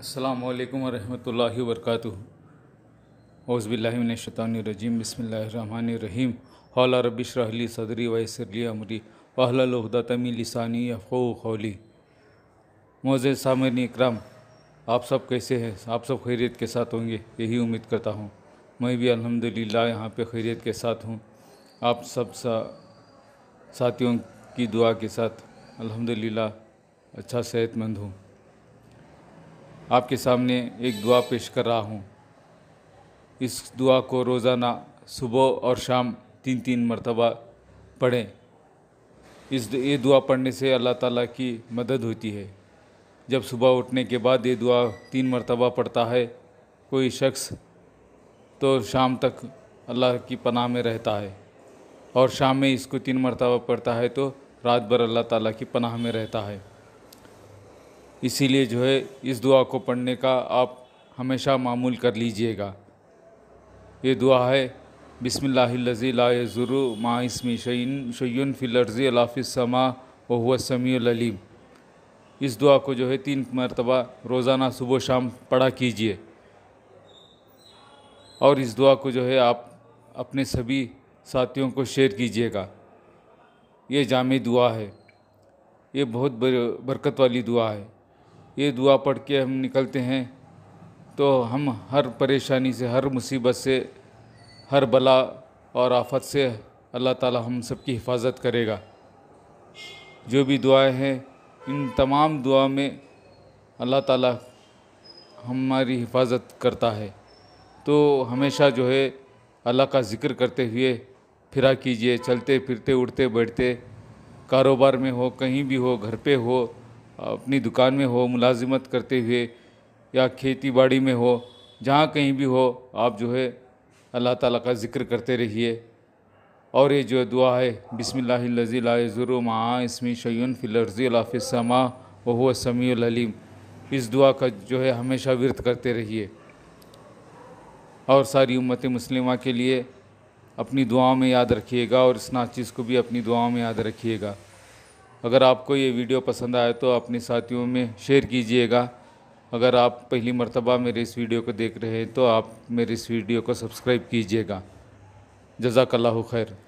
अल्लाम वरहमल वर्क हौज़बिल्लिमिनशतरजीम बसमीम हौला रबिशरली सदरी वसरली अमरी वाहलहदतमी लसानी अफ़ो खौली मोज़ सामिन इकराम आप सब कैसे हैं आप सब खैरियत के साथ होंगे यही उम्मीद करता हूँ मैं भी अल्हम्दुलिल्लाह यहाँ पे खैरियत के साथ हूँ आप सब सा साथियों की दुआ के साथ अल्हम्दुलिल्लाह अच्छा सेहतमंद हूँ आपके सामने एक दुआ पेश कर रहा हूँ इस दुआ को रोज़ाना सुबह और शाम तीन तीन मरतबा पढ़ें इस ये दुआ पढ़ने से अल्लाह ताला की मदद होती है जब सुबह उठने के बाद ये दुआ तीन मरतबा पढ़ता है कोई शख्स तो शाम तक अल्लाह की पनाह में रहता है और शाम में इसको तीन मरतबा पढ़ता है तो रात भर अल्लाह ताला की पनाह में रहता है इसीलिए जो है इस दुआ को पढ़ने का आप हमेशा मामूल कर लीजिएगा ये दुआ है बिसमील्लाजी लाजुरु माँ इसमी शैन शैन फ़िलर्ज़ी अलाफ़िसमा वह समीम इस दुआ को जो है तीन मरतबा रोज़ाना सुबह शाम पढ़ा कीजिए और इस दुआ को जो है आप अपने सभी साथियों को शेयर कीजिएगा ये जाम दुआ है ये बहुत बरकत वाली दुआ है ये दुआ पढ़ के हम निकलते हैं तो हम हर परेशानी से हर मुसीबत से हर बला और आफत से अल्लाह ताला हम सब की हिफाजत करेगा जो भी दुआएं हैं इन तमाम दुआ में अल्लाह ताला हमारी हिफाजत करता है तो हमेशा जो है अल्लाह का ज़िक्र करते हुए फिरा कीजिए चलते फिरते उठते बैठते कारोबार में हो कहीं भी हो घर पे हो अपनी दुकान में हो मुलाजिमत करते हुए या खेती बाड़ी में हो जहाँ कहीं भी हो आप जो है अल्लाह ताला का ज़िक्र करते रहिए और ये जो दुआ है बिसमीम इसमी शयन फ़िलर्ज़ीफ़िलमा वह समीम इस दुआ का जो है हमेशा विरत करते रहिए और सारी उम्मत मुस्लिमा के लिए अपनी दुआओं में याद रखिएगा और इस नाचीज़ को भी अपनी दुआओं में याद रखिएगा अगर आपको ये वीडियो पसंद आए तो अपने साथियों में शेयर कीजिएगा अगर आप पहली मरतबा मेरे इस वीडियो को देख रहे हैं तो आप मेरे इस वीडियो को सब्सक्राइब कीजिएगा जजाकल्ला खैर